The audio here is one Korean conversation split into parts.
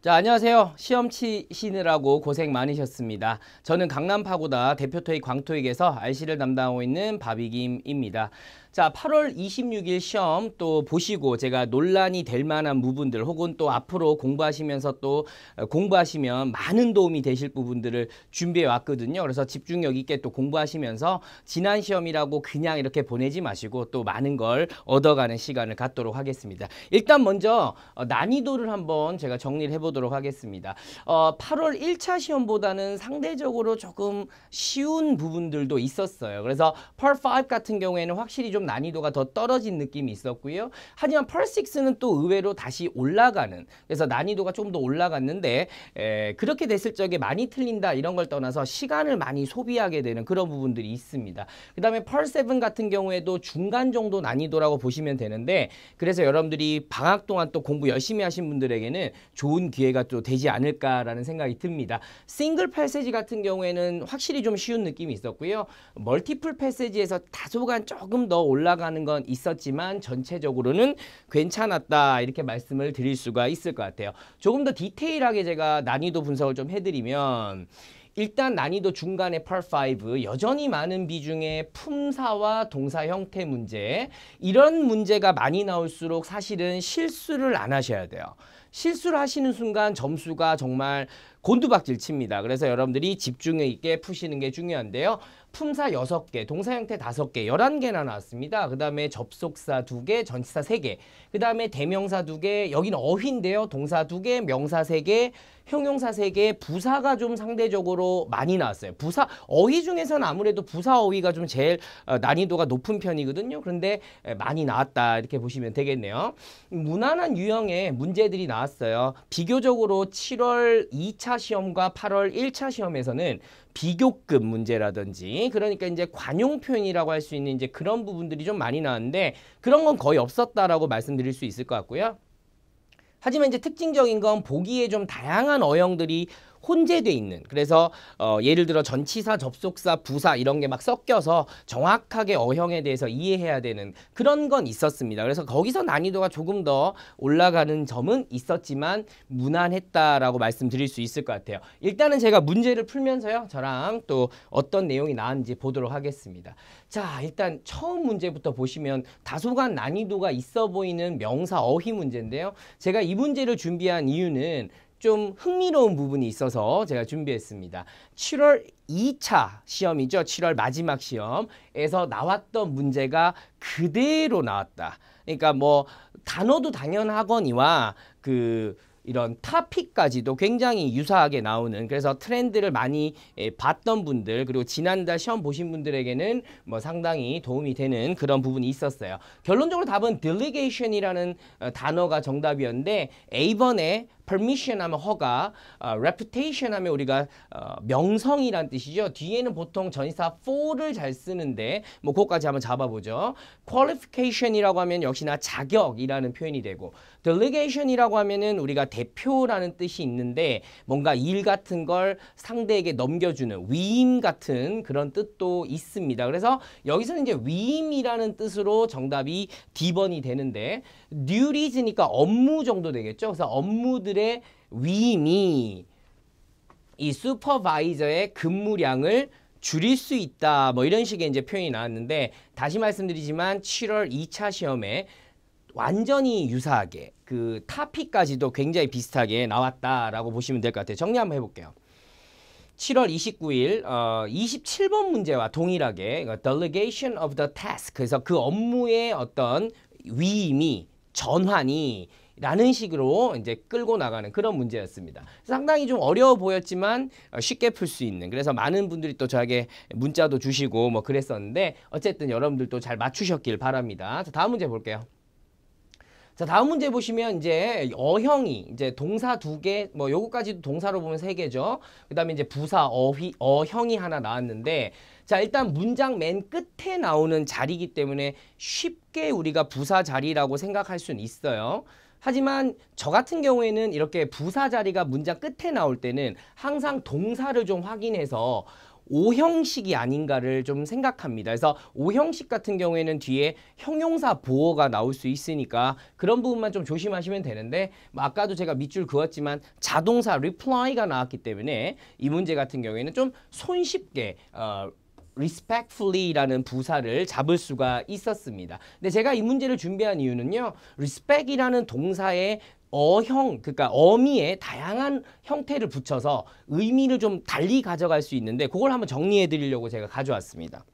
자, 안녕하세요. 시험 치시느라고 고생 많으셨습니다. 저는 강남 파고다 대표토익 광토익에서 RC를 담당하고 있는 바비김입니다. 자, 8월 26일 시험 또 보시고 제가 논란이 될 만한 부분들 혹은 또 앞으로 공부하시면서 또 어, 공부하시면 많은 도움이 되실 부분들을 준비해 왔거든요. 그래서 집중력 있게 또 공부하시면서 지난 시험이라고 그냥 이렇게 보내지 마시고 또 많은 걸 얻어가는 시간을 갖도록 하겠습니다. 일단 먼저 어, 난이도를 한번 제가 정리를 해보도록 하겠습니다. 어, 8월 1차 시험보다는 상대적으로 조금 쉬운 부분들도 있었어요. 그래서 Part 5 같은 경우에는 확실히 좀좀 난이도가 더 떨어진 느낌이 있었고요. 하지만 펄6는 또 의외로 다시 올라가는 그래서 난이도가 좀 더 올라갔는데 에, 그렇게 됐을 적에 많이 틀린다 이런 걸 떠나서 시간을 많이 소비하게 되는 그런 부분들이 있습니다. 그 다음에 펄 7 같은 경우에도 중간 정도 난이도라고 보시면 되는데 그래서 여러분들이 방학 동안 또 공부 열심히 하신 분들에게는 좋은 기회가 또 되지 않을까라는 생각이 듭니다. 싱글 패세지 같은 경우에는 확실히 좀 쉬운 느낌이 있었고요. 멀티플 패세지에서 다소간 조금 더 올라가는 건 있었지만 전체적으로는 괜찮았다 이렇게 말씀을 드릴 수가 있을 것 같아요. 조금 더 디테일하게 제가 난이도 분석을 좀 해드리면 일단 난이도 중간의 팔5 여전히 많은 비중의 품사와 동사 형태 문제 이런 문제가 많이 나올수록 사실은 실수를 안 하셔야 돼요. 실수를 하시는 순간 점수가 정말 곤두박질 칩니다. 그래서 여러분들이 집중 있게 푸시는 게 중요한데요. 품사 6개 동사 형태 5개1 1 개나 나왔습니다. 그 다음에 접속사 2개 전치사 3개그 다음에 대명사 2개 여기는 어휘인데요. 동사 2개 명사 3개 형용사 3개 부사가 좀 상대적으로 많이 나왔어요. 부사, 어휘 중에서는 아무래도 부사 어휘가 좀 제일 어, 난이도가 높은 편이거든요. 그런데 많이 나왔다. 이렇게 보시면 되겠네요. 무난한 유형의 문제들이 나왔습니다. 나왔어요. 비교적으로 7월 2차 시험과 8월 1차 시험에서는 비교급 문제라든지 그러니까 이제 관용 표현이라고 할 수 있는 이제 그런 부분들이 좀 많이 나왔는데 그런 건 거의 없었다라고 말씀드릴 수 있을 것 같고요. 하지만 이제 특징적인 건 보기에 좀 다양한 어영들이 혼재돼 있는 그래서 어, 예를 들어 전치사, 접속사, 부사 이런 게 막 섞여서 정확하게 어형에 대해서 이해해야 되는 그런 건 있었습니다. 그래서 거기서 난이도가 조금 더 올라가는 점은 있었지만 무난했다라고 말씀드릴 수 있을 것 같아요. 일단은 제가 문제를 풀면서요. 저랑 또 어떤 내용이 나왔는지 보도록 하겠습니다. 자, 일단 처음 문제부터 보시면 다소간 난이도가 있어 보이는 명사 어휘 문제인데요. 제가 이 문제를 준비한 이유는 좀 흥미로운 부분이 있어서 제가 준비했습니다. 7월 2차 시험이죠. 7월 마지막 시험에서 나왔던 문제가 그대로 나왔다. 그러니까 뭐 단어도 당연하거니와 그 이런 타픽까지도 굉장히 유사하게 나오는 그래서 트렌드를 많이 예, 봤던 분들 그리고 지난달 시험 보신 분들에게는 뭐 상당히 도움이 되는 그런 부분이 있었어요. 결론적으로 답은 delegation이라는 어, 단어가 정답이었는데 A번에 permission 하면 허가, 어, reputation 하면 우리가 어, 명성이란 뜻이죠. 뒤에는 보통 전사 for를 잘 쓰는데 뭐 그것까지 한번 잡아보죠. qualification이라고 하면 역시나 자격이라는 표현이 되고 delegation이라고 하면은 우리가 대표라는 뜻이 있는데 뭔가 일 같은 걸 상대에게 넘겨주는 위임 같은 그런 뜻도 있습니다. 그래서 여기서는 이제 위임이라는 뜻으로 정답이 D번이 되는데 duities니까 업무 정도 되겠죠. 그래서 업무들의 그들의 위임이 이 슈퍼바이저의 근무량을 줄일 수 있다 뭐 이런 식의 이제 표현이 나왔는데 다시 말씀드리지만 7월 2차 시험에 완전히 유사하게 그 타피까지도 굉장히 비슷하게 나왔다라고 보시면 될 것 같아요. 정리 한번 해볼게요. 7월 29일 어, 27번 문제와 동일하게 delegation of the task 그래서 그 업무의 어떤 위임이 전환이 라는 식으로 이제 끌고 나가는 그런 문제였습니다. 상당히 좀 어려워 보였지만 어, 쉽게 풀 수 있는 그래서 많은 분들이 또 저에게 문자도 주시고 뭐 그랬었는데 어쨌든 여러분들도 잘 맞추셨길 바랍니다. 자, 다음 문제 볼게요. 자, 다음 문제 보시면 이제 어형이 이제 동사 두 개, 뭐 요거까지도 동사로 보면 세 개죠. 그다음에 이제 부사 어휘 어형이 하나 나왔는데 자, 일단 문장 맨 끝에 나오는 자리이기 때문에 쉽게 우리가 부사 자리라고 생각할 수는 있어요. 하지만 저 같은 경우에는 이렇게 부사 자리가 문장 끝에 나올 때는 항상 동사를 좀 확인해서 오형식이 아닌가를 좀 생각합니다. 그래서 오형식 같은 경우에는 뒤에 형용사 보호가 나올 수 있으니까 그런 부분만 좀 조심하시면 되는데 뭐 아까도 제가 밑줄 그었지만 자동사 reply가 나왔기 때문에 이 문제 같은 경우에는 좀 손쉽게 어, respectfully라는 부사를 잡을 수가 있었습니다. 근데 제가 이 문제를 준비한 이유는요. respect이라는 동사의 어형, 그러니까 어미에 다양한 형태를 붙여서 의미를 좀 달리 가져갈 수 있는데 그걸 한번 정리해 드리려고 제가 가져왔습니다.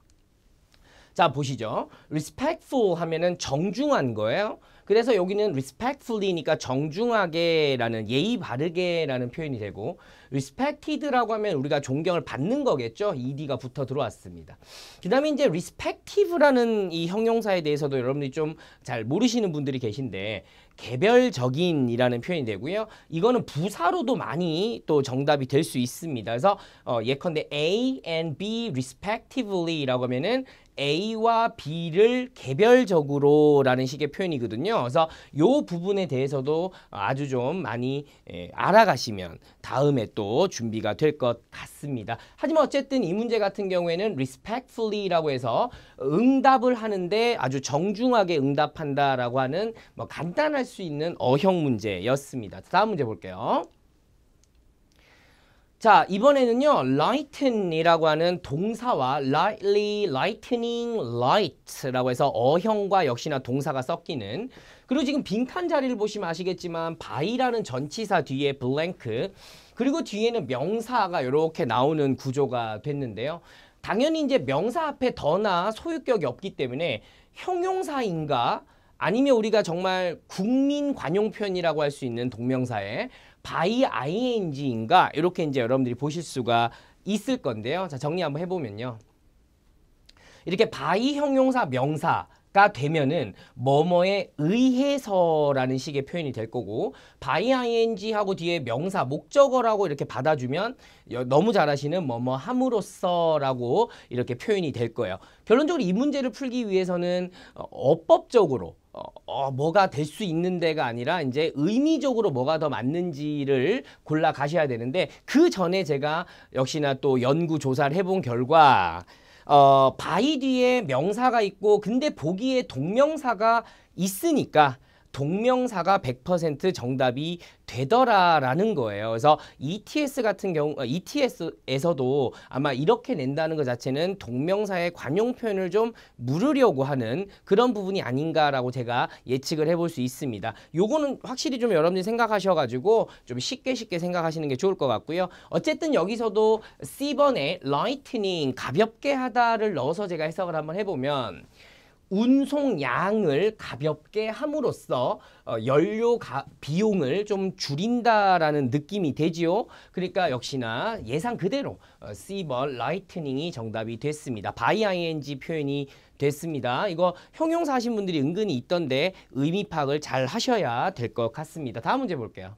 자 보시죠. respectful 하면은 정중한 거예요. 그래서 여기는 respectfully니까 정중하게라는 예의 바르게라는 표현이 되고 respected라고 하면 우리가 존경을 받는 거겠죠. ed가 붙어 들어왔습니다. 그다음에 이제 respective라는 이 형용사에 대해서도 여러분들이 좀 잘 모르시는 분들이 계신데 개별적인이라는 표현이 되고요. 이거는 부사로도 많이 또 정답이 될 수 있습니다. 그래서 어, 예컨대 A and B respectively라고 하면은 A와 B를 개별적으로 라는 식의 표현이거든요. 그래서 요 부분에 대해서도 아주 좀 많이 예, 알아가시면 다음에 또 준비가 될 것 같습니다. 하지만 어쨌든 이 문제 같은 경우에는 respectfully라고 해서 응답을 하는데 아주 정중하게 응답한다라고 하는 뭐 간단할 수 있는 어형 문제였습니다. 다음 문제 볼게요. 자, 이번에는요. lighten이라고 하는 동사와 lightly, lightening, light라고 해서 어형과 역시나 동사가 섞이는 그리고 지금 빈칸 자리를 보시면 아시겠지만 by라는 전치사 뒤에 블랭크 그리고 뒤에는 명사가 이렇게 나오는 구조가 됐는데요. 당연히 이제 명사 앞에 더나 소유격이 없기 때문에 형용사인가 아니면 우리가 정말 국민 관용편이라고 할 수 있는 동명사에 by ing인가 이렇게 이제 여러분들이 보실 수가 있을 건데요. 자 정리 한번 해보면요. 이렇게 by 형용사 명사 가 되면은 뭐뭐에 의해서라는 식의 표현이 될 거고 by ing 하고 뒤에 명사 목적어라고 이렇게 받아주면 너무 잘하시는 뭐뭐 함으로써라고 이렇게 표현이 될 거예요. 결론적으로 이 문제를 풀기 위해서는 어, 어법적으로 어, 어, 뭐가 될 수 있는 데가 아니라 이제 의미적으로 뭐가 더 맞는지를 골라 가셔야 되는데 그 전에 제가 역시나 또 연구 조사를 해본 결과 어, 바이 뒤에 명사가 있고 근데 보기에 동명사가 있으니까 동명사가 100% 정답이 되더라라는 거예요. 그래서 ETS 같은 경우 어, ETS에서도 아마 이렇게 낸다는 것 자체는 동명사의 관용 표현을 좀 물으려고 하는 그런 부분이 아닌가라고 제가 예측을 해볼 수 있습니다. 요거는 확실히 좀 여러분들이 생각하셔가지고 좀 쉽게 쉽게 생각하시는 게 좋을 것 같고요. 어쨌든 여기서도 C번에 라이트닝 가볍게 하다를 넣어서 제가 해석을 한번 해보면 운송량을 가볍게 함으로써 어, 연료 비용을 좀 줄인다라는 느낌이 되지요. 그러니까 역시나 예상 그대로 어, C번 라이트닝이 정답이 됐습니다. by ing 표현이 됐습니다. 이거 형용사 하신 분들이 은근히 있던데 의미 파악을 잘 하셔야 될 것 같습니다. 다음 문제 볼게요.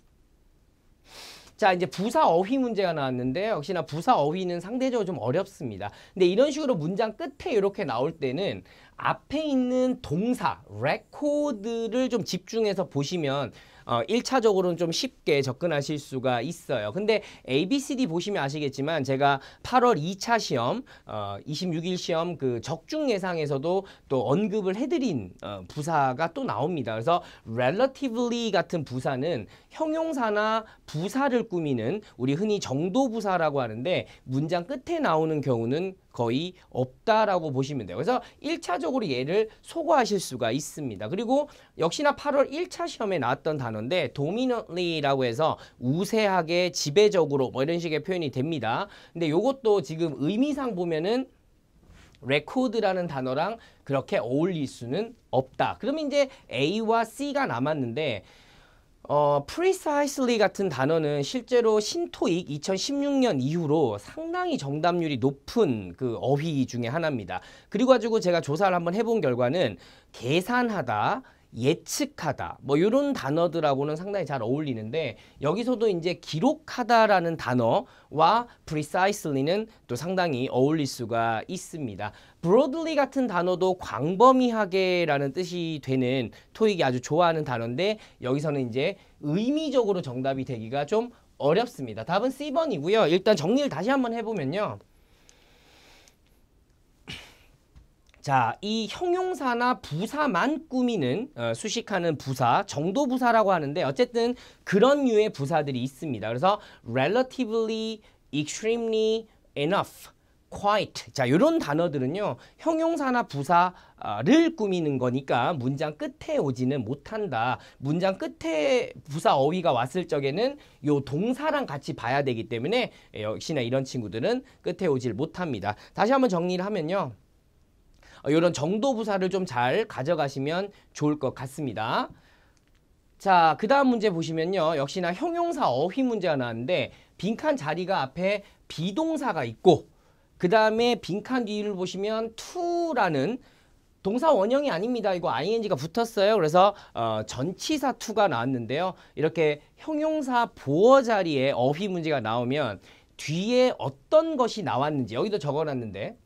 자 이제 부사 어휘 문제가 나왔는데 역시나 부사 어휘는 상대적으로 좀 어렵습니다. 근데 이런 식으로 문장 끝에 이렇게 나올 때는 앞에 있는 동사, 레코드를 좀 집중해서 보시면 어, 1차적으로는 좀 쉽게 접근하실 수가 있어요. 근데 ABCD 보시면 아시겠지만 제가 8월 2차 시험, 어, 26일 시험 그 적중 예상에서도 또 언급을 해드린 어, 부사가 또 나옵니다. 그래서 relatively 같은 부사는 형용사나 부사를 꾸미는 우리 흔히 정도 부사라고 하는데 문장 끝에 나오는 경우는 거의 없다라고 보시면 돼요. 그래서 1차적으로 얘를 소거하실 수가 있습니다. 그리고 역시나 8월 1차 시험에 나왔던 단어인데 dominantly라고 해서 우세하게 지배적으로 뭐 이런 식의 표현이 됩니다. 근데 요것도 지금 의미상 보면은 레코드라는 단어랑 그렇게 어울릴 수는 없다. 그럼 이제 A와 C가 남았는데 어, precisely 같은 단어는 실제로 신토익 2016년 이후로 상당히 정답률이 높은 그 어휘 중에 하나입니다. 그리고 가지고 제가 조사를 한번 해본 결과는 계산하다, 예측하다 뭐 이런 단어들하고는 상당히 잘 어울리는데 여기서도 이제 기록하다라는 단어와 precisely는 또 상당히 어울릴 수가 있습니다. broadly 같은 단어도 광범위하게라는 뜻이 되는 토익이 아주 좋아하는 단어인데 여기서는 이제 의미적으로 정답이 되기가 좀 어렵습니다. 답은 C번이고요. 일단 정리를 다시 한번 해보면요. 자, 이 형용사나 부사만 꾸미는 어, 수식하는 부사, 정도 부사라고 하는데 어쨌든 그런 류의 부사들이 있습니다. 그래서 relatively, extremely, enough, quite 자 이런 단어들은요 형용사나 부사를 꾸미는 거니까 문장 끝에 오지는 못한다 문장 끝에 부사 어휘가 왔을 적에는 요 동사랑 같이 봐야 되기 때문에 예, 역시나 이런 친구들은 끝에 오질 못합니다 다시 한번 정리를 하면요 이런 어, 정도 부사를 좀 잘 가져가시면 좋을 것 같습니다. 자, 그 다음 문제 보시면요. 역시나 형용사 어휘 문제가 나왔는데 빈칸 자리가 앞에 비동사가 있고 그 다음에 빈칸 뒤를 보시면 to라는 동사 원형이 아닙니다. 이거 ing가 붙었어요. 그래서 어, 전치사 to가 나왔는데요. 이렇게 형용사 보어 자리에 어휘 문제가 나오면 뒤에 어떤 것이 나왔는지 여기도 적어놨는데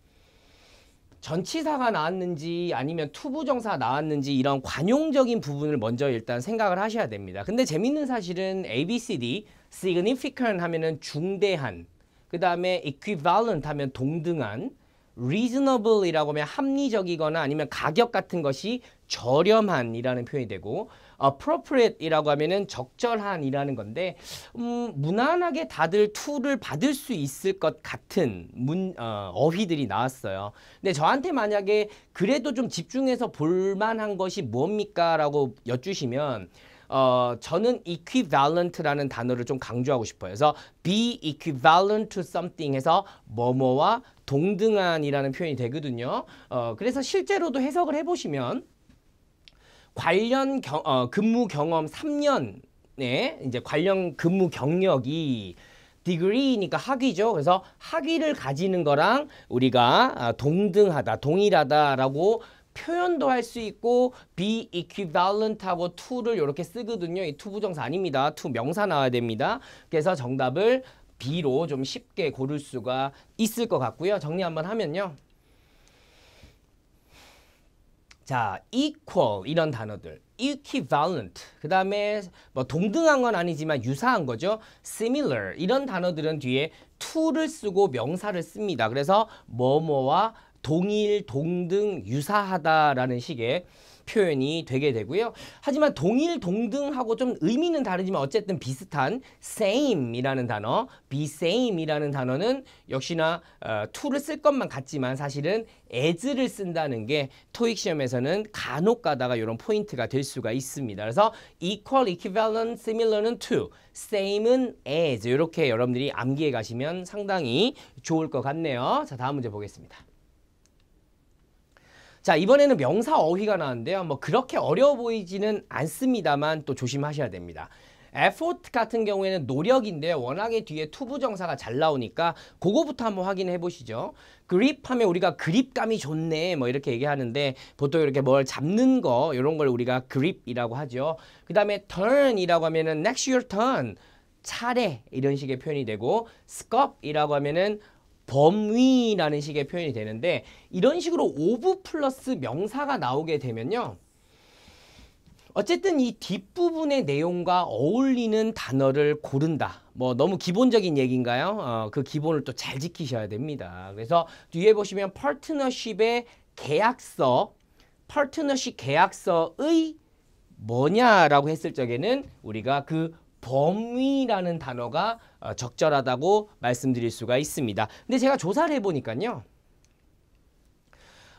전치사가 나왔는지 아니면 투부정사 나왔는지 이런 관용적인 부분을 먼저 일단 생각을 하셔야 됩니다. 근데 재밌는 사실은 ABCD, significant 하면은 중대한, 그 다음에 equivalent 하면 동등한, reasonable이라고 하면 합리적이거나 아니면 가격 같은 것이 저렴한이라는 표현이 되고 appropriate이라고 하면은 적절한이라는 건데 음, 무난하게 다들 툴을 받을 수 있을 것 같은 문, 어, 어휘들이 나왔어요. 근데 저한테 만약에 그래도 좀 집중해서 볼만한 것이 뭡니까라고 여쭈시면 어, 저는 equivalent라는 단어를 좀 강조하고 싶어요. 그래서 be equivalent to something 해서 뭐뭐와 동등한이라는 표현이 되거든요. 어, 그래서 실제로도 해석을 해보시면 관련 경, 어, 근무 경험 3년에 이제 관련 근무 경력이 degree니까 학위죠. 그래서 학위를 가지는 거랑 우리가 아, 동등하다, 동일하다라고 표현도 할 수 있고 be equivalent하고 to를 이렇게 쓰거든요. 이 to 부정사 아닙니다. to 명사 나와야 됩니다. 그래서 정답을 B로 좀 쉽게 고를 수가 있을 것 같고요. 정리 한번 하면요. 자, equal 이런 단어들. equivalent. 그다음에 뭐 동등한 건 아니지만 유사한 거죠. similar 이런 단어들은 뒤에 to를 쓰고 명사를 씁니다. 그래서 뭐뭐와 동일, 동등, 유사하다라는 식의 표현이 되게 되고요. 하지만 동일, 동등하고 좀 의미는 다르지만 어쨌든 비슷한 same이라는 단어, be same이라는 단어는 역시나 어, to를 쓸 것만 같지만 사실은 as를 쓴다는 게 토익 시험에서는 간혹 가다가 이런 포인트가 될 수가 있습니다. 그래서 equal, equivalent, similar는 to, same은 as 이렇게 여러분들이 암기해 가시면 상당히 좋을 것 같네요. 자 다음 문제 보겠습니다. 자 이번에는 명사 어휘가 나왔는데요. 뭐 그렇게 어려워 보이지는 않습니다만 또 조심하셔야 됩니다. effort 같은 경우에는 노력인데 워낙에 뒤에 투부정사가 잘 나오니까 그거부터 한번 확인해 보시죠. 그립 하면 우리가 그립감이 좋네 뭐 이렇게 얘기하는데 보통 이렇게 뭘 잡는 거 이런 걸 우리가 그립이라고 하죠. 그 다음에 turn이라고 하면은 next your turn 차례 이런 식의 표현이 되고 scope이라고 하면은 범위라는 식의 표현이 되는데 이런 식으로 오브 플러스 명사가 나오게 되면요. 어쨌든 이 뒷부분의 내용과 어울리는 단어를 고른다. 뭐 너무 기본적인 얘기인가요? 어, 그 기본을 또 잘 지키셔야 됩니다. 그래서 뒤에 보시면 파트너십의 계약서, 파트너십 계약서의 뭐냐라고 했을 적에는 우리가 그 범위라는 단어가 어, 적절하다고 말씀드릴 수가 있습니다. 근데 제가 조사를 해보니까요.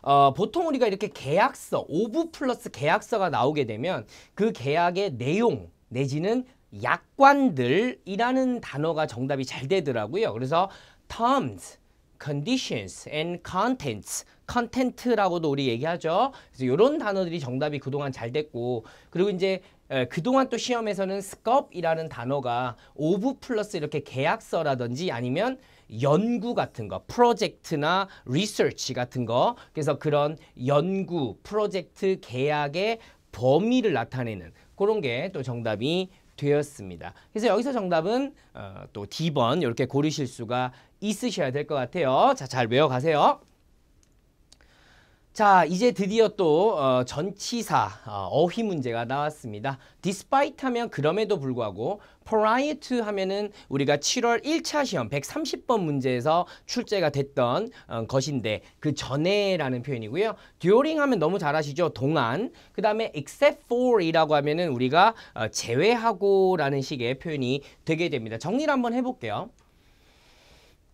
어, 보통 우리가 이렇게 계약서, 오브 플러스 계약서가 나오게 되면 그 계약의 내용 내지는 약관들이라는 단어가 정답이 잘 되더라고요. 그래서 terms, conditions and contents 컨텐트라고도 우리 얘기하죠. 그래서 이런 단어들이 정답이 그동안 잘 됐고 그리고 이제 예, 그동안 또 시험에서는 스컵이라는 단어가 오브 플러스 이렇게 계약서라든지 아니면 연구 같은 거, 프로젝트나 리서치 같은 거 그래서 그런 연구, 프로젝트, 계약의 범위를 나타내는 그런 게 또 정답이 되었습니다. 그래서 여기서 정답은 어, 또 D번 이렇게 고르실 수가 있으셔야 될 것 같아요. 자, 잘 외워가세요. 자 이제 드디어 또 어, 전치사 어, 휘 문제가 나왔습니다. despite 하면 그럼에도 불구하고 prior to 하면은 우리가 7월 1차 시험 130번 문제에서 출제가 됐던 어, 것인데 그 전에라는 표현이고요. during 하면 너무 잘 아시죠? 동안 그 다음에 except for 이라고 하면은 우리가 어, 제외하고 라는 식의 표현이 되게 됩니다. 정리를 한번 해볼게요.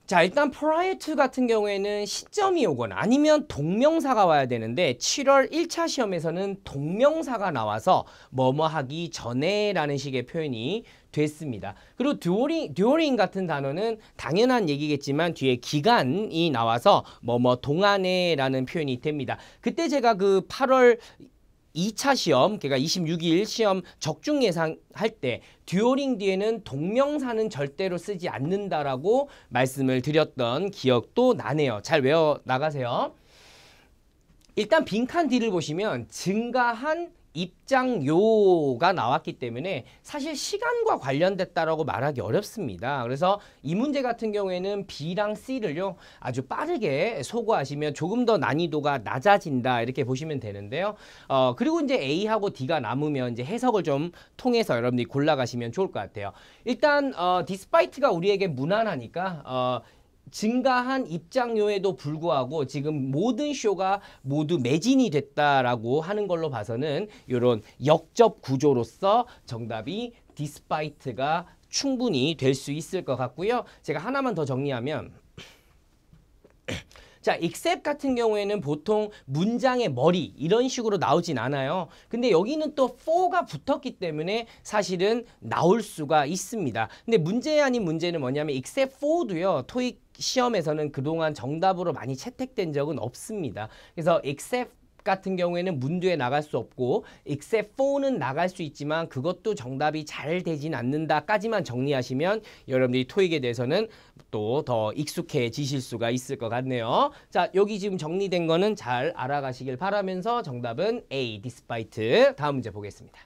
자 일단 프라이트 같은 경우에는 시점이 오거나 아니면 동명사가 와야 되는데 7월 1차 시험에서는 동명사가 나와서 뭐뭐 하기 전에 라는 식의 표현이 됐습니다. 그리고 듀오링, 듀오링 같은 단어는 당연한 얘기겠지만 뒤에 기간이 나와서 뭐뭐 동안에 라는 표현이 됩니다. 그때 제가 그 8월 2차 시험, 그러니까 26일 시험 적중 예상할 때 듀오링 뒤에는 동명사는 절대로 쓰지 않는다라고 말씀을 드렸던 기억도 나네요. 잘 외워 나가세요. 일단 빈칸 뒤를 보시면 증가한 입장료가 나왔기 때문에 사실 시간과 관련됐다라고 말하기 어렵습니다. 그래서 이 문제 같은 경우에는 B랑 C를요 아주 빠르게 소거하시면 조금 더 난이도가 낮아진다 이렇게 보시면 되는데요. 어 그리고 이제 A하고 D가 남으면 이제 해석을 좀 통해서 여러분들이 골라가시면 좋을 것 같아요. 일단 어 디스파이트가 우리에게 무난하니까 어 증가한 입장료에도 불구하고 지금 모든 쇼가 모두 매진이 됐다라고 하는 걸로 봐서는 이런 역접 구조로서 정답이 디스파이트가 충분히 될 수 있을 것 같고요. 제가 하나만 더 정리하면 자, 익셉 같은 경우에는 보통 문장의 머리 이런 식으로 나오진 않아요. 근데 여기는 또 for가 붙었기 때문에 사실은 나올 수가 있습니다. 근데 문제 아닌 문제는 뭐냐면 익셉 c for도요. 토익 시험에서는 그동안 정답으로 많이 채택된 적은 없습니다. 그래서 except 같은 경우에는 문제에 나갈 수 없고 except for는 나갈 수 있지만 그것도 정답이 잘 되진 않는다까지만 정리하시면 여러분들이 토익에 대해서는 또 더 익숙해지실 수가 있을 것 같네요. 자 여기 지금 정리된 거는 잘 알아가시길 바라면서 정답은 A, despite. 다음 문제 보겠습니다.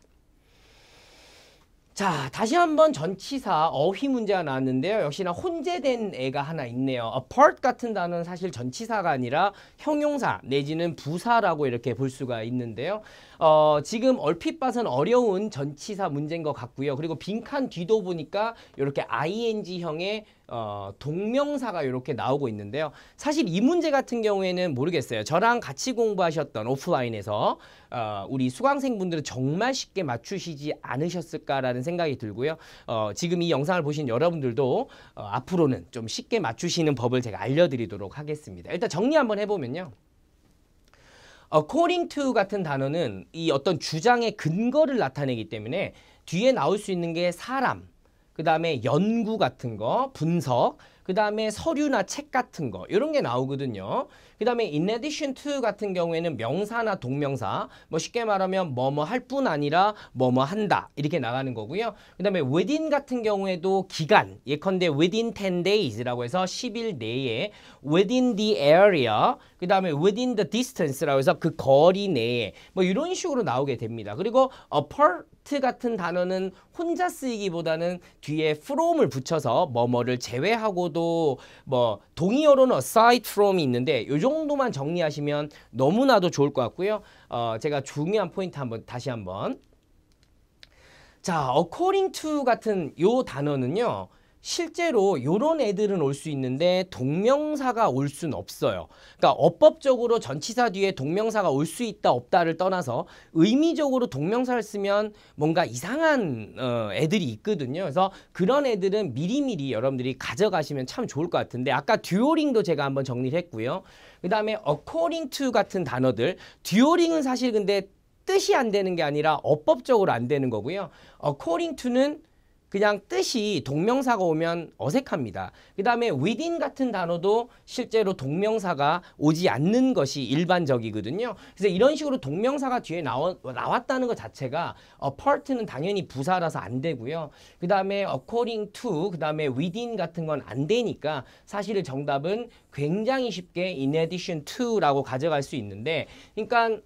자 다시 한번 전치사 어휘 문제가 나왔는데요. 역시나 혼재된 애가 하나 있네요. apart 같은 단어는 사실 전치사가 아니라 형용사 내지는 부사라고 이렇게 볼 수가 있는데요. 어, 지금 얼핏 봐선 어려운 전치사 문제인 것 같고요. 그리고 빈칸 뒤도 보니까 이렇게 ing형의 어, 동명사가 이렇게 나오고 있는데요. 사실 이 문제 같은 경우에는 모르겠어요. 저랑 같이 공부하셨던 오프라인에서 어, 우리 수강생분들은 정말 쉽게 맞추시지 않으셨을까라는 생각이 들고요. 어, 지금 이 영상을 보신 여러분들도 어, 앞으로는 좀 쉽게 맞추시는 법을 제가 알려드리도록 하겠습니다. 일단 정리 한번 해보면요. 어, according to 같은 단어는 이 어떤 주장의 근거를 나타내기 때문에 뒤에 나올 수 있는 게 사람, 그 다음에 연구 같은 거, 분석, 그 다음에 서류나 책 같은 거 이런 게 나오거든요. 그 다음에 in addition to 같은 경우에는 명사나 동명사 뭐 쉽게 말하면 뭐 뭐 할 뿐 아니라 뭐 뭐 한다 이렇게 나가는 거고요. 그 다음에 within 같은 경우에도 기간 예컨대 within 10 days라고 해서 10일 내에 within the area 그 다음에 within the distance라고 해서 그 거리 내에 뭐 이런 식으로 나오게 됩니다. 그리고 apart 같은 단어는 혼자 쓰이기보다는 뒤에 from을 붙여서 뭐뭐를 제외하고도 뭐 동의어로는 aside from이 있는데 요정 정도만 정리하시면 너무나도 좋을 것 같고요. 어, 제가 중요한 포인트 한번 다시 한번 자, according to 같은 요 단어는요. 실제로 요런 애들은 올 수 있는데 동명사가 올 순 없어요. 그러니까 어법적으로 전치사 뒤에 동명사가 올 수 있다 없다를 떠나서 의미적으로 동명사를 쓰면 뭔가 이상한 어, 애들이 있거든요. 그래서 그런 애들은 미리미리 여러분들이 가져가시면 참 좋을 것 같은데 아까 듀오링도 제가 한번 정리를 했고요. 그 다음에 according to 같은 단어들 듀오링은 사실 근데 뜻이 안 되는 게 아니라 어법적으로 안 되는 거고요. according to는 그냥 뜻이 동명사가 오면 어색합니다. 그 다음에 within 같은 단어도 실제로 동명사가 오지 않는 것이 일반적이거든요. 그래서 이런 식으로 동명사가 뒤에 나오, 나왔다는 것 자체가 apart는 어, 당연히 부사라서 안 되고요. 그 다음에 according to, 그 다음에 within 같은 건 안 되니까 사실 정답은 굉장히 쉽게 in addition to라고 가져갈 수 있는데 그러니까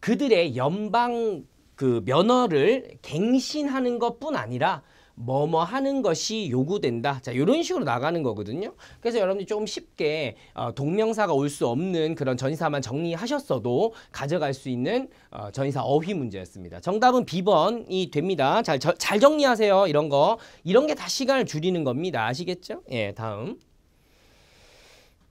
그들의 연방 그 면허를 갱신하는 것뿐 아니라 뭐뭐 하는 것이 요구된다. 자, 이런 식으로 나가는 거거든요. 그래서 여러분이 들 조금 쉽게 어, 동명사가 올 수 없는 그런 전이사만 정리하셨어도 가져갈 수 있는 어, 전이사 어휘 문제였습니다. 정답은 B번이 됩니다. 잘, 저, 잘 정리하세요. 이런 거. 이런 게 다 시간을 줄이는 겁니다. 아시겠죠? 예, 다음.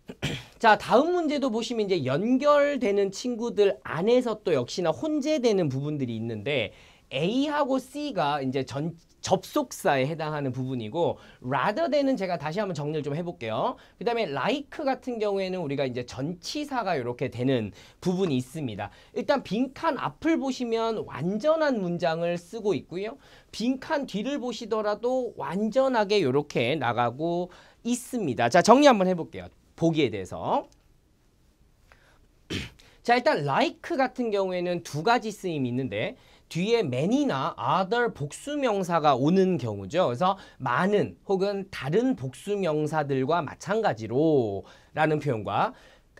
자 다음 문제도 보시면 이제 연결되는 친구들 안에서 또 역시나 혼재되는 부분들이 있는데 A하고 C가 이제 전, 접속사에 해당하는 부분이고 rather t h 제가 다시 한번 정리를 좀 해볼게요. 그 다음에 like 같은 경우에는 우리가 이제 전치사가 이렇게 되는 부분이 있습니다. 일단 빈칸 앞을 보시면 완전한 문장을 쓰고 있고요. 빈칸 뒤를 보시더라도 완전하게 이렇게 나가고 있습니다. 자 정리 한번 해볼게요. 보기에 대해서 자 일단 like 같은 경우에는 두 가지 쓰임이 있는데 뒤에 many나 other 복수명사가 오는 경우죠. 그래서 많은 혹은 다른 복수명사들과 마찬가지로 라는 표현과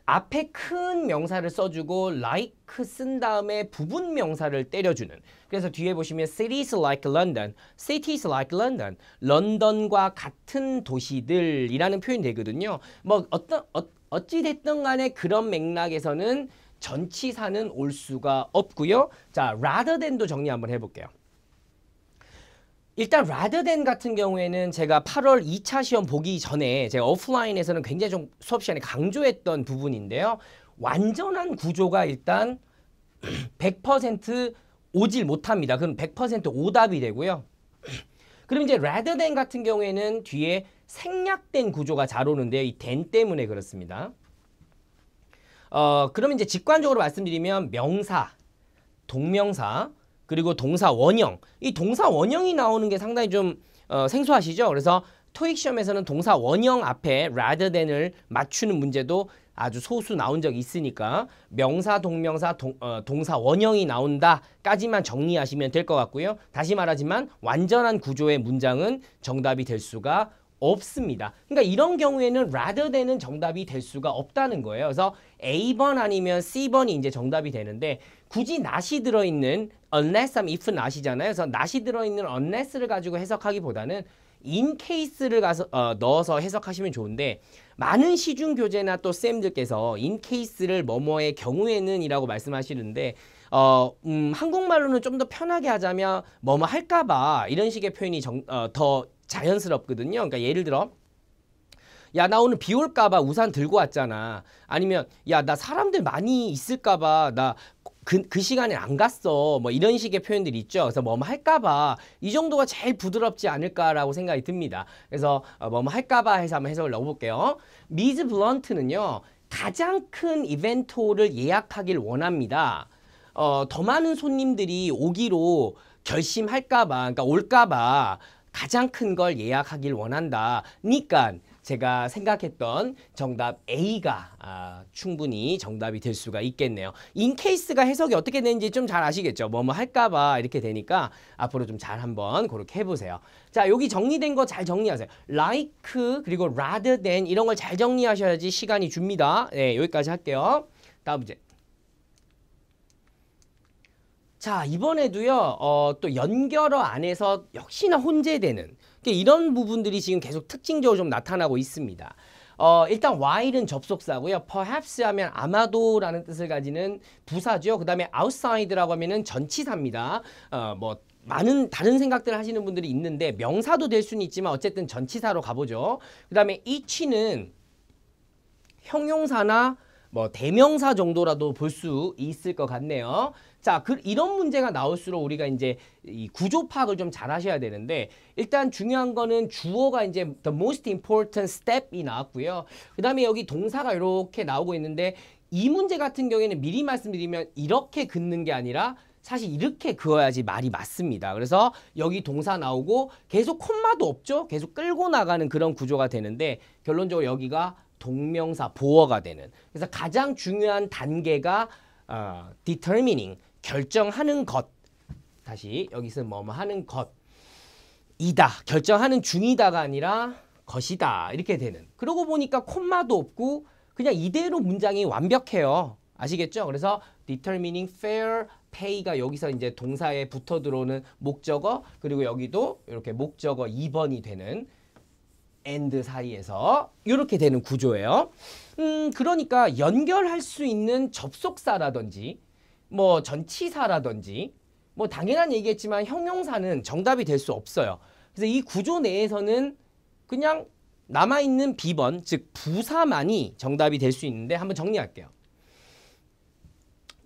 앞에 큰 명사를 써주고 like 쓴 다음에 부분 명사를 때려주는 그래서 뒤에 보시면 cities like London, cities like London, 런던과 같은 도시들이라는 표현이 되거든요. 뭐 어떤 어, 어찌 됐든 간에 그런 맥락에서는 전치사는 올 수가 없고요. 자, rather than도 정리 한번 해볼게요. 일단 라드덴 같은 경우에는 제가 8월 2차 시험 보기 전에 제가 오프라인에서는 굉장히 좀 수업 시간에 강조했던 부분인데요. 완전한 구조가 일단 100% 오질 못합니다. 그럼 100% 오답이 되고요. 그럼 이제 라드덴 같은 경우에는 뒤에 생략된 구조가 잘 오는데요. 이된 때문에 그렇습니다. 어, 그러면 이제 직관적으로 말씀드리면 명사, 동명사, 그리고 동사 원형. 이 동사 원형이 나오는 게 상당히 좀 어, 생소하시죠? 그래서 토익 시험에서는 동사 원형 앞에 rather than을 맞추는 문제도 아주 소수 나온 적이 있으니까 명사, 동명사, 동, 어, 동사 원형이 나온다까지만 정리하시면 될 것 같고요. 다시 말하지만 완전한 구조의 문장은 정답이 될 수가 없습니다. 그러니까 이런 경우에는 rather than은 정답이 될 수가 없다는 거예요. 그래서 A번 아니면 C번이 이제 정답이 되는데 굳이 not이 들어있는 unless i f not이잖아요. 그래서 not이 들어있는 unless를 가지고 해석하기보다는 in case를 가서 어, 넣어서 해석하시면 좋은데 많은 시중 교재나 또 쌤들께서 in case를 뭐뭐의 경우에는 이라고 말씀하시는데 어, 음, 한국말로는 좀 더 편하게 하자면 뭐뭐 할까봐 이런 식의 표현이 정, 어, 더 자연스럽거든요. 그러니까 예를 들어 야나 오늘 비 올까봐 우산 들고 왔잖아. 아니면 야 나 사람들 많이 있을까봐 나 그, 그 시간에 안 갔어. 뭐 이런 식의 표현들이 있죠. 그래서 뭐 뭐 할까봐 이 정도가 제일 부드럽지 않을까라고 생각이 듭니다. 그래서 어, 뭐뭐 할까봐 해서 한번 해석을 넣어볼게요. 미즈 블런트는요. 가장 큰 이벤트를 예약하길 원합니다. 어, 더 많은 손님들이 오기로 결심할까봐, 그러니까 올까봐 가장 큰 걸 예약하길 원한다. 니깐 그러니까 제가 생각했던 정답 A가 아, 충분히 정답이 될 수가 있겠네요. 인케이스가 해석이 어떻게 되는지 좀 잘 아시겠죠? 뭐뭐 할까봐 이렇게 되니까 앞으로 좀 잘 한번 그렇게 해보세요. 자 여기 정리된 거 잘 정리하세요. like 그리고 rather than 이런 걸 잘 정리하셔야지 시간이 줍니다. 네 여기까지 할게요. 다음 문제. 자 이번에도요 어, 또 연결어 안에서 역시나 혼재되는 이런 부분들이 지금 계속 특징적으로 좀 나타나고 있습니다. 어, 일단 while은 접속사고요. perhaps 하면 아마도라는 뜻을 가지는 부사죠. 그 다음에 outside라고 하면 전치사입니다. 어, 뭐 많은 다른 생각들을 하시는 분들이 있는데 명사도 될 수는 있지만 어쨌든 전치사로 가보죠. 그 다음에 이치는 형용사나 뭐 대명사 정도라도 볼 수 있을 것 같네요. 자, 그 이런 문제가 나올수록 우리가 이제 이 구조 파악을 좀 잘 하셔야 되는데 일단 중요한 거는 주어가 이제 the most important step이 나왔고요. 그다음에 여기 동사가 이렇게 나오고 있는데 이 문제 같은 경우에는 미리 말씀드리면 이렇게 긋는 게 아니라 사실 이렇게 그어야지 말이 맞습니다. 그래서 여기 동사 나오고 계속 콤마도 없죠. 계속 끌고 나가는 그런 구조가 되는데 결론적으로 여기가 동명사 보어가 되는 그래서 가장 중요한 단계가 어, determining 결정하는 것 다시 여기서 뭐 뭐 하는 것이다 결정하는 중이다가 아니라 것이다 이렇게 되는 그러고 보니까 콤마도 없고 그냥 이대로 문장이 완벽해요 아시겠죠 그래서 determining fair pay가 여기서 이제 동사에 붙어 들어오는 목적어 그리고 여기도 이렇게 목적어 2번이 되는 and 사이에서 이렇게 되는 구조예요. 음, 그러니까 연결할 수 있는 접속사라든지 뭐 전치사라든지 뭐 당연한 얘기겠지만 형용사는 정답이 될 수 없어요. 그래서 이 구조 내에서는 그냥 남아있는 비번즉 부사만이 정답이 될 수 있는데 한번 정리할게요.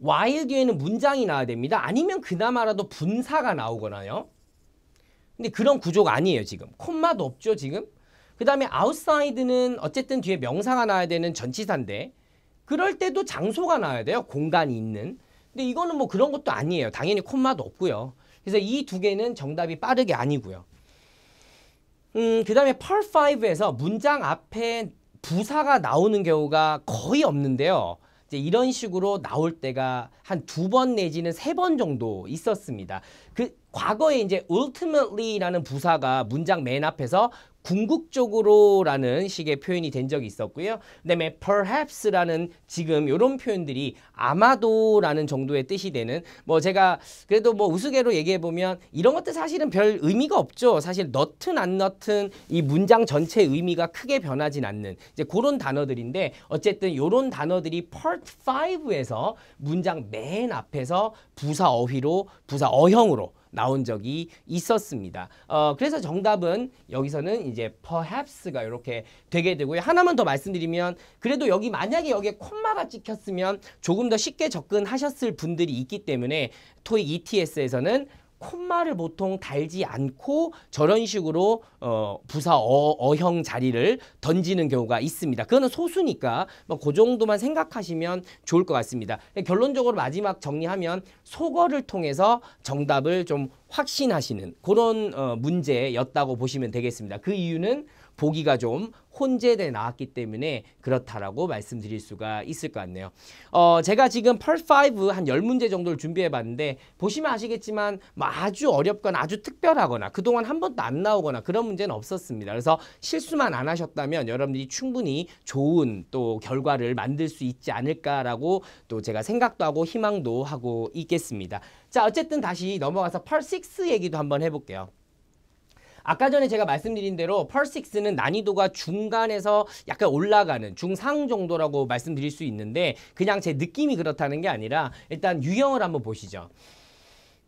while 뒤에는 문장이 나와야 됩니다. 아니면 그나마라도 분사가 나오거나요. 근데 그런 구조가 아니에요 지금. 콤마도 없죠 지금. 그 다음에 아웃사이드는 어쨌든 뒤에 명사가 나와야 되는 전치사인데 그럴 때도 장소가 나와야 돼요. 공간이 있는. 근데 이거는 뭐 그런 것도 아니에요. 당연히 콤마도 없고요. 그래서 이 두 개는 정답이 빠르게 아니고요. 음, 그 다음에 펄5에서 문장 앞에 부사가 나오는 경우가 거의 없는데요. 이제 이런 식으로 나올 때가 한 두 번 내지는 세 번 정도 있었습니다. 그 과거에 이제 ultimately라는 부사가 문장 맨 앞에서 궁극적으로라는 식의 표현이 된 적이 있었고요. 그다음에 perhaps라는 지금 이런 표현들이 아마도라는 정도의 뜻이 되는 뭐 제가 그래도 뭐 우스개로 얘기해 보면 이런 것들 사실은 별 의미가 없죠. 사실 넣든 안 넣든 이 문장 전체의 미가 크게 변하진 않는 이제 그런 단어들인데 어쨌든 이런 단어들이 part 5에서 문장 맨 앞에서 부사 어휘로 부사 어형으로 나온 적이 있었습니다. 어, 그래서 정답은 여기서는 이제 perhaps가 이렇게 되게 되고요. 하나만 더 말씀드리면 그래도 여기 만약에 여기에 콤마가 찍혔으면 조금 더 쉽게 접근하셨을 분들이 있기 때문에 토익 ETS에서는 콤마를 보통 달지 않고 저런 식으로 어, 부사 어, 어형 자리를 던지는 경우가 있습니다. 그거는 소수니까 뭐그 정도만 생각하시면 좋을 것 같습니다. 결론적으로 마지막 정리하면 소거를 통해서 정답을 좀 확신하시는 그런 어, 문제였다고 보시면 되겠습니다. 그 이유는 보기가 좀 혼재돼 나왔기 때문에 그렇다라고 말씀드릴 수가 있을 것 같네요. 어, 제가 지금 펄 5 한 10문제 정도를 준비해 봤는데 보시면 아시겠지만 뭐 아주 어렵거나 아주 특별하거나 그동안 한 번도 안 나오거나 그런 문제는 없었습니다. 그래서 실수만 안 하셨다면 여러분들이 충분히 좋은 또 결과를 만들 수 있지 않을까라고 또 제가 생각도 하고 희망도 하고 있겠습니다. 자, 어쨌든 다시 넘어가서 펄 6 얘기도 한번 해볼게요. 아까 전에 제가 말씀드린 대로 펄6는 난이도가 중간에서 약간 올라가는 중상 정도라고 말씀드릴 수 있는데 그냥 제 느낌이 그렇다는 게 아니라 일단 유형을 한번 보시죠.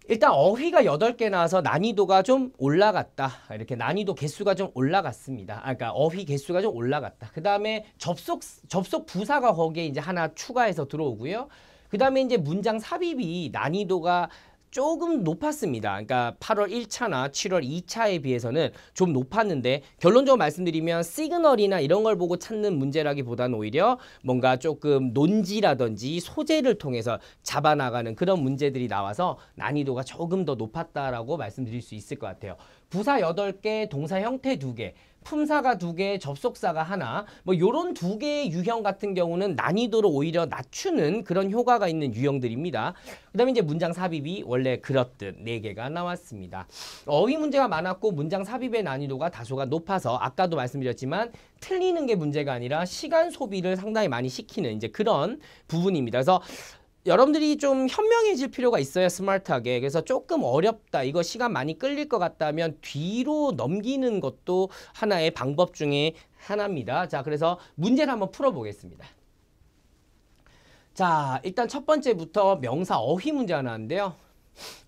일단 어휘가 8개 나와서 난이도가 좀 올라갔다. 이렇게 난이도 개수가 좀 올라갔습니다. 아, 그러니까 어휘 개수가 좀 올라갔다. 그 다음에 접속, 접속 부사가 거기에 이제 하나 추가해서 들어오고요. 그 다음에 이제 문장 삽입이 난이도가 조금 높았습니다. 그러니까 8월 1차나 7월 2차에 비해서는 좀 높았는데 결론적으로 말씀드리면 시그널이나 이런 걸 보고 찾는 문제라기보다는 오히려 뭔가 조금 논지라든지 소재를 통해서 잡아나가는 그런 문제들이 나와서 난이도가 조금 더 높았다라고 말씀드릴 수 있을 것 같아요. 부사 8개, 동사 형태 2개, 품사가 두 개, 접속사가 하나 뭐 요런 두 개의 유형 같은 경우는 난이도를 오히려 낮추는 그런 효과가 있는 유형들입니다. 그다음에 이제 문장 삽입이 원래 그렇듯 네 개가 나왔습니다. 어휘 문제가 많았고 문장 삽입의 난이도가 다소가 높아서 아까도 말씀드렸지만 틀리는 게 문제가 아니라 시간 소비를 상당히 많이 시키는 이제 그런 부분입니다. 그래서 여러분들이 좀 현명해질 필요가 있어요 스마트하게 그래서 조금 어렵다 이거 시간 많이 끌릴 것 같다면 뒤로 넘기는 것도 하나의 방법 중에 하나입니다 자 그래서 문제를 한번 풀어보겠습니다 자 일단 첫 번째부터 명사 어휘 문제 하나인데요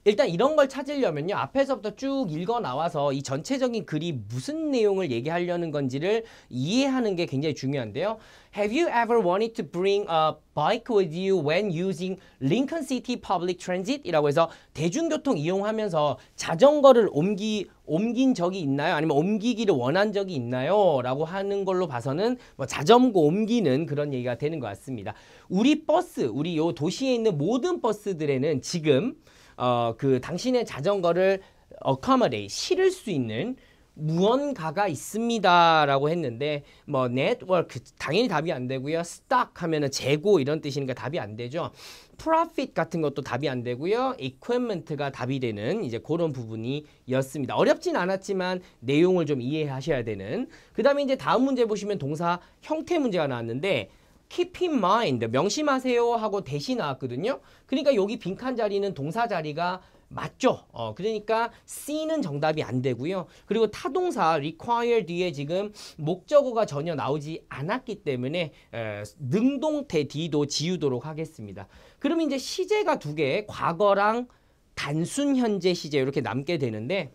일단 이런 걸 찾으려면요. 앞에서부터 쭉 읽어 나와서 이 전체적인 글이 무슨 내용을 얘기하려는 건지를 이해하는 게 굉장히 중요한데요. Have you ever wanted to bring a bike with you when using Lincoln City Public Transit? 이라고 해서 대중교통 이용하면서 자전거를 옮기, 옮긴 적이 있나요? 아니면 옮기기를 원한 적이 있나요? 라고 하는 걸로 봐서는 뭐 자전거 옮기는 그런 얘기가 되는 것 같습니다. 우리 버스, 우리 요 도시에 있는 모든 버스들에는 지금 어, 그 당신의 자전거를 accommodate 실을 수 있는 무언가가 있습니다라고 했는데 뭐 네트워크 당연히 답이 안 되고요. 스 t 하면은 재고 이런 뜻이니까 답이 안 되죠. 프 r 핏 같은 것도 답이 안 되고요. e q u i p 가 답이 되는 이제 그런 부분이었습니다. 어렵진 않았지만 내용을 좀 이해하셔야 되는. 그다음에 이제 다음 문제 보시면 동사 형태 문제가 나왔는데 keep in mind 명심하세요 하고 대신 나왔거든요. 그러니까 여기 빈칸 자리는 동사 자리가 맞죠. 어, 그러니까 C는 정답이 안 되고요. 그리고 타동사 require 뒤에 지금 목적어가 전혀 나오지 않았기 때문에 에, 능동태 D도 지우도록 하겠습니다. 그럼 이제 시제가 두 개, 과거랑 단순 현재 시제 이렇게 남게 되는데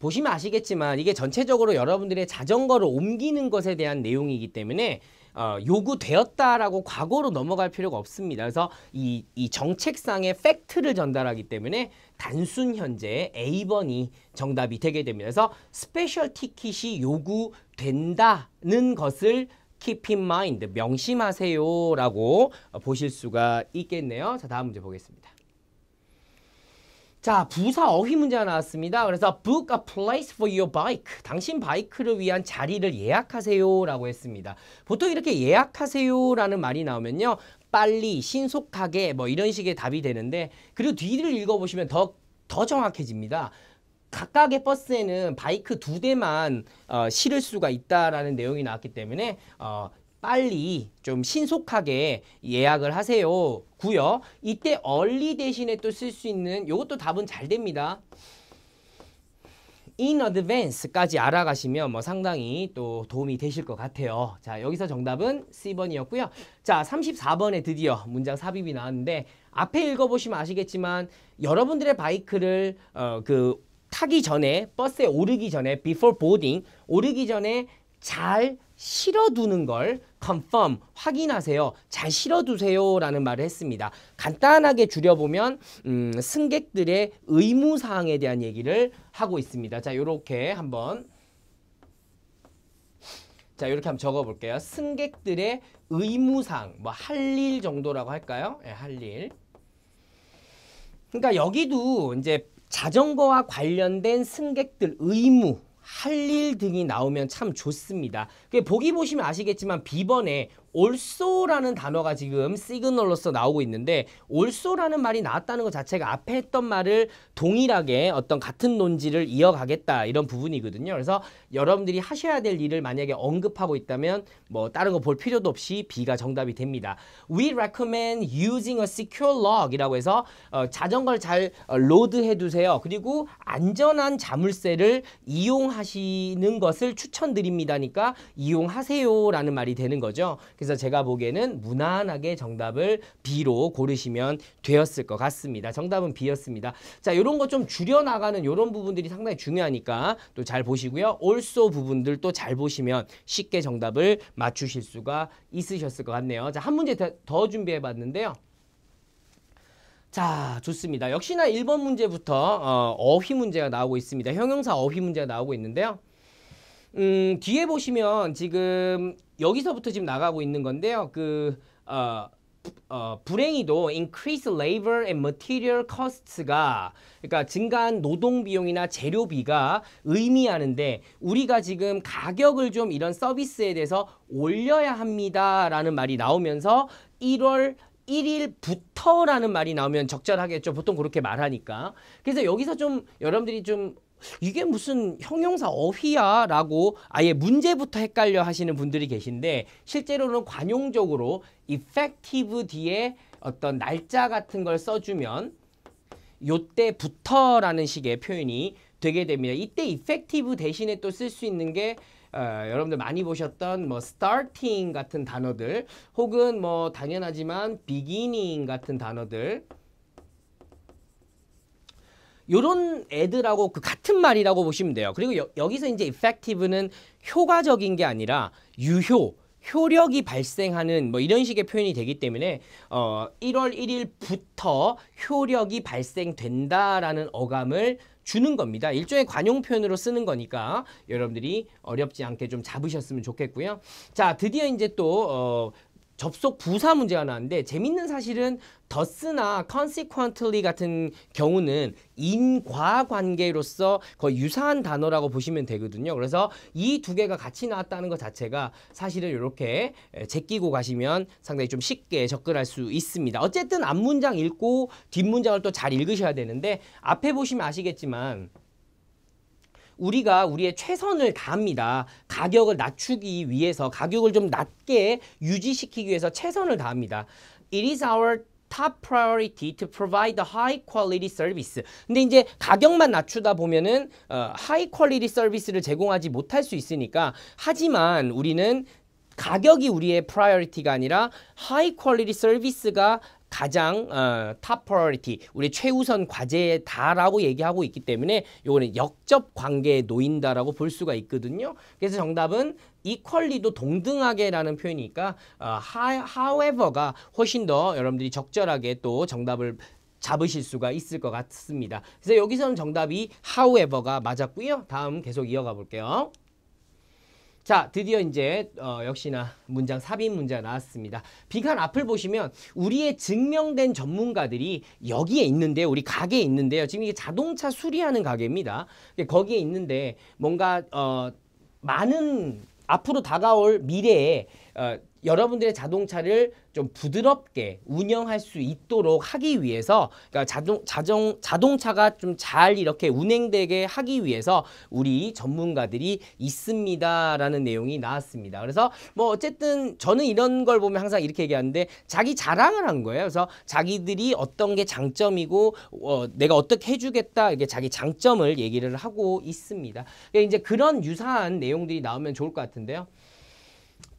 보시면 아시겠지만 이게 전체적으로 여러분들의 자전거를 옮기는 것에 대한 내용이기 때문에 어, 요구되었다라고 과거로 넘어갈 필요가 없습니다. 그래서 이, 이 정책상의 팩트를 전달하기 때문에 단순 현재 A번이 정답이 되게 됩니다. 그래서 스페셜 티켓이 요구된다는 것을 keep in mind, 명심하세요라고 보실 수가 있겠네요. 자, 다음 문제 보겠습니다. 자, 부사 어휘 문제가 나왔습니다. 그래서 book a place for your bike. 당신 바이크를 위한 자리를 예약하세요 라고 했습니다. 보통 이렇게 예약하세요 라는 말이 나오면요. 빨리, 신속하게 뭐 이런 식의 답이 되는데 그리고 뒤를 읽어보시면 더, 더 정확해집니다. 각각의 버스에는 바이크 두 대만 어, 실을 수가 있다라는 내용이 나왔기 때문에 어, 빨리 좀 신속하게 예약을 하세요. 구요. 이때 얼리 대신에 또 쓸 수 있는 이것도 답은 잘 됩니다. in advance까지 알아가시면 뭐 상당히 또 도움이 되실 것 같아요. 자, 여기서 정답은 C번이었고요. 자, 34번에 드디어 문장 삽입이 나왔는데 앞에 읽어보시면 아시겠지만 여러분들의 바이크를 어, 그 타기 전에 버스에 오르기 전에 before boarding 오르기 전에 잘 실어두는 걸 confirm, 확인하세요. 잘 실어두세요. 라는 말을 했습니다. 간단하게 줄여보면 음, 승객들의 의무사항에 대한 얘기를 하고 있습니다. 자, 이렇게 한번 자 이렇게 한번 적어볼게요. 승객들의 의무 사항 뭐 할 일 정도라고 할까요? 예, 네, 할 일. 그러니까 여기도 이제 자전거와 관련된 승객들 의무 할일 등이 나오면 참 좋습니다. 보기 보시면 아시겠지만 비번에 올소라는 단어가 지금 시그널로서 나오고 있는데 올소라는 말이 나왔다는 것 자체가 앞에 했던 말을 동일하게 어떤 같은 논지를 이어가겠다 이런 부분이거든요. 그래서 여러분들이 하셔야 될 일을 만약에 언급하고 있다면 뭐 다른 거 볼 필요도 없이 B가 정답이 됩니다. We recommend using a secure log 이라고 해서 어, 자전거를 잘 어, 로드해 두세요. 그리고 안전한 자물쇠를 이용하시는 것을 추천드립니다니까 이용하세요라는 말이 되는 거죠. 그래서 제가 보기에는 무난하게 정답을 B로 고르시면 되었을 것 같습니다. 정답은 B였습니다. 자, 이런 거 좀 줄여나가는 이런 부분들이 상당히 중요하니까 또 잘 보시고요. 올소 부분들 도잘 보시면 쉽게 정답을 맞추실 수가 있으셨을 것 같네요. 자, 한 문제 더 준비해봤는데요. 자 좋습니다. 역시나 1번 문제부터 어, 어휘 문제가 나오고 있습니다. 형용사 어휘 문제가 나오고 있는데요. 음, 뒤에 보시면 지금 여기서부터 지금 나가고 있는 건데요. 그 어, 어, 불행히도 i n c r e a s e labor and material costs가 그러니까 증가한 노동 비용이나 재료비가 의미하는데 우리가 지금 가격을 좀 이런 서비스에 대해서 올려야 합니다라는 말이 나오면서 1월 1일부터라는 말이 나오면 적절하겠죠. 보통 그렇게 말하니까. 그래서 여기서 좀 여러분들이 좀 이게 무슨 형용사 어휘야 라고 아예 문제부터 헷갈려 하시는 분들이 계신데 실제로는 관용적으로 effective 뒤에 어떤 날짜 같은 걸 써주면 요때부터 라는 식의 표현이 되게 됩니다. 이때 effective 대신에 또 쓸 수 있는 게 어, 여러분들 많이 보셨던 뭐 starting 같은 단어들 혹은 뭐 당연하지만 beginning 같은 단어들 요런 애들하고 그 같은 말이라고 보시면 돼요. 그리고 여, 여 기서 이제 effective는 효과적인 게 아니라 유효, 효력이 발생하는 뭐 이런 식의 표현이 되기 때문에 어 1월 1일부터 효력이 발생된다라는 어감을 주는 겁니다. 일종의 관용 표현으로 쓰는 거니까 여러분들이 어렵지 않게 좀 잡으셨으면 좋겠고요. 자, 드디어 이제 또 어, 접속 부사 문제가 나왔는데 재밌는 사실은 더스나 consequently 같은 경우는 인과 관계로서 거의 유사한 단어라고 보시면 되거든요. 그래서 이 두 개가 같이 나왔다는 것 자체가 사실은 이렇게 제끼고 가시면 상당히 좀 쉽게 접근할 수 있습니다. 어쨌든 앞문장 읽고 뒷문장을 또 잘 읽으셔야 되는데 앞에 보시면 아시겠지만 우리가 우리의 최선을 다합니다. 가격을 낮추기 위해서 가격을 좀 낮게 유지시키기 위해서 최선을 다합니다. It is our top priority to provide a high quality service. 근데 이제 가격만 낮추다 보면은 어, high quality 서비스를 제공하지 못할 수 있으니까 하지만 우리는 가격이 우리의 프라이어리티가 아니라 하이 퀄리티 서비스가 가장 어, 탑 프로리티 우리 최우선 과제다라고 얘기하고 있기 때문에 요거는 역접 관계에 놓인다라고 볼 수가 있거든요. 그래서 정답은 이퀄리도 동등하게라는 표현이니까 어, however가 훨씬 더 여러분들이 적절하게 또 정답을 잡으실 수가 있을 것 같습니다. 그래서 여기서는 정답이 however가 맞았고요. 다음 계속 이어가 볼게요. 자 드디어 이제 어, 역시나 문장 삽입 문제가 나왔습니다. 비칸 앞을 보시면 우리의 증명된 전문가들이 여기에 있는데 우리 가게에 있는데요. 지금 이게 자동차 수리하는 가게입니다. 거기에 있는데 뭔가 어, 많은 앞으로 다가올 미래에 어, 여러분들의 자동차를 좀 부드럽게 운영할 수 있도록 하기 위해서 그러니까 자동 자정 자동차가 좀 잘 이렇게 운행되게 하기 위해서 우리 전문가들이 있습니다라는 내용이 나왔습니다. 그래서 뭐 어쨌든 저는 이런 걸 보면 항상 이렇게 얘기하는데 자기 자랑을 한 거예요. 그래서 자기들이 어떤 게 장점이고 어, 내가 어떻게 해주겠다 이게 자기 장점을 얘기를 하고 있습니다. 그러니까 이제 그런 유사한 내용들이 나오면 좋을 것 같은데요.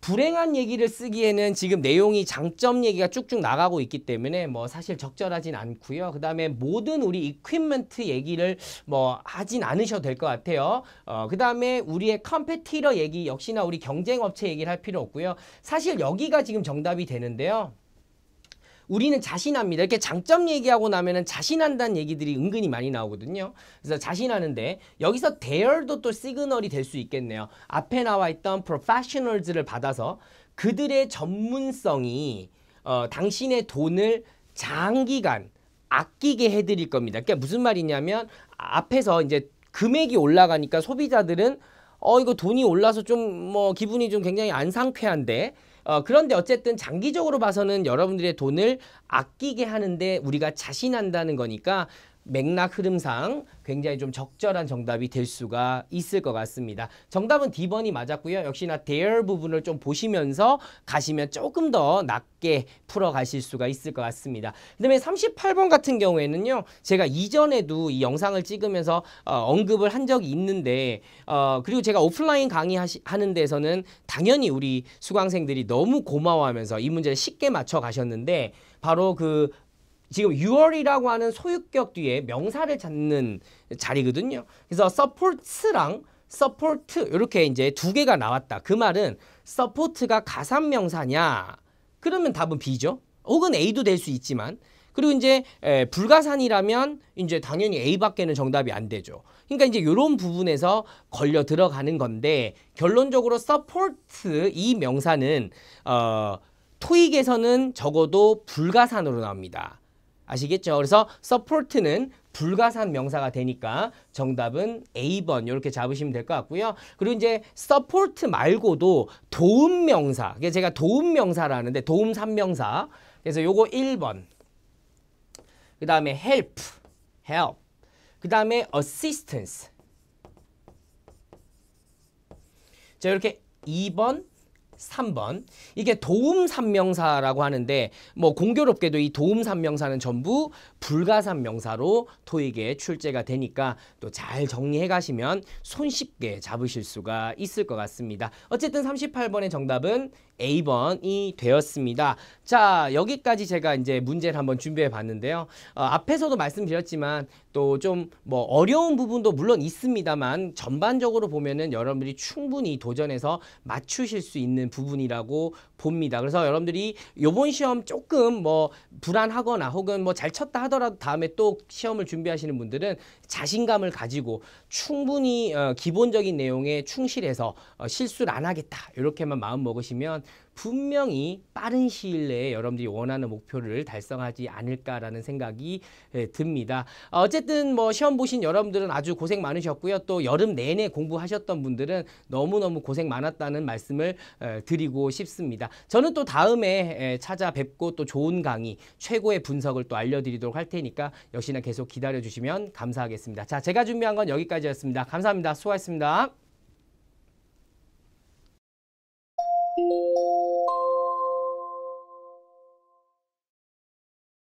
불행한 얘기를 쓰기에는 지금 내용이 장점 얘기가 쭉쭉 나가고 있기 때문에 뭐 사실 적절하진 않고요. 그 다음에 모든 우리 이퀴먼트 얘기를 뭐 하진 않으셔도 될 것 같아요. 어, 그 다음에 우리의 컴페티러 얘기 역시나 우리 경쟁업체 얘기를 할 필요 없고요. 사실 여기가 지금 정답이 되는데요. 우리는 자신합니다. 이렇게 장점 얘기하고 나면은 자신한다는 얘기들이 은근히 많이 나오거든요. 그래서 자신하는데 여기서 대열도 또 시그널이 될 수 있겠네요. 앞에 나와 있던 프로페셔널즈를 받아서 그들의 전문성이 어, 당신의 돈을 장기간 아끼게 해드릴 겁니다. 그러니까 무슨 말이냐면 앞에서 이제 금액이 올라가니까 소비자들은 어 이거 돈이 올라서 좀 뭐 기분이 좀 굉장히 안 상쾌한데 어, 그런데 어쨌든 장기적으로 봐서는 여러분들의 돈을 아끼게 하는데 우리가 자신한다는 거니까 맥락 흐름상 굉장히 좀 적절한 정답이 될 수가 있을 것 같습니다. 정답은 D번이 맞았고요. 역시나 there 부분을 좀 보시면서 가시면 조금 더 낮게 풀어가실 수가 있을 것 같습니다. 그 다음에 38번 같은 경우에는요. 제가 이전에도 이 영상을 찍으면서 어, 언급을 한 적이 있는데 어, 그리고 제가 오프라인 강의하는 데서는 당연히 우리 수강생들이 너무 고마워하면서 이 문제를 쉽게 맞춰 가셨는데 바로 그 지금 유월이라고 하는 소유격 뒤에 명사를 찾는 자리거든요. 그래서 서포트랑 서포트 이렇게 이제 두 개가 나왔다. 그 말은 서포트가 가산명사냐? 그러면 답은 B죠. 혹은 A도 될 수 있지만 그리고 이제 에, 불가산이라면 이제 당연히 A밖에는 정답이 안 되죠. 그러니까 이제 이런 부분에서 걸려 들어가는 건데 결론적으로 서포트 이 명사는 어, 토익에서는 적어도 불가산으로 나옵니다. 아시겠죠? 그래서 support는 불가산 명사가 되니까 정답은 A번 이렇게 잡으시면 될 것 같고요. 그리고 이제 support 말고도 도움 명사. 제가 도움 명사라는데 도움 3명사. 그래서 요거 1번. 그 다음에 help, help. 그 다음에 assistance. 자 이렇게 2번, 3번. 이게 도움 삼명사라고 하는데 뭐 공교롭게도 이 도움 삼명사는 전부 불가산 명사로 토익에 출제가 되니까 또 잘 정리해 가시면 손쉽게 잡으실 수가 있을 것 같습니다. 어쨌든 38번의 정답은 A번이 되었습니다. 자, 여기까지 제가 이제 문제를 한번 준비해 봤는데요. 어, 앞에서도 말씀드렸지만 또 좀 뭐 어려운 부분도 물론 있습니다만 전반적으로 보면은 여러분들이 충분히 도전해서 맞추실 수 있는 부분이라고 봅니다. 그래서 여러분들이 요번 시험 조금 뭐 불안하거나 혹은 뭐 잘 쳤다 하더라도 다음에 또 시험을 준비하시는 분들은 자신감을 가지고 충분히 어, 기본적인 내용에 충실해서 어, 실수를 안 하겠다. 이렇게만 마음 먹으시면 분명히 빠른 시일 내에 여러분들이 원하는 목표를 달성하지 않을까라는 생각이 예, 듭니다. 어쨌든 뭐 시험 보신 여러분들은 아주 고생 많으셨고요. 또 여름 내내 공부하셨던 분들은 너무너무 고생 많았다는 말씀을 예, 드리고 싶습니다. 저는 또 다음에 예, 찾아뵙고 또 좋은 강의, 최고의 분석을 또 알려드리도록 할 테니까 역시나 계속 기다려주시면 감사하겠습니다. 자, 제가 준비한 건 여기까지였습니다. 감사합니다. 수고하셨습니다.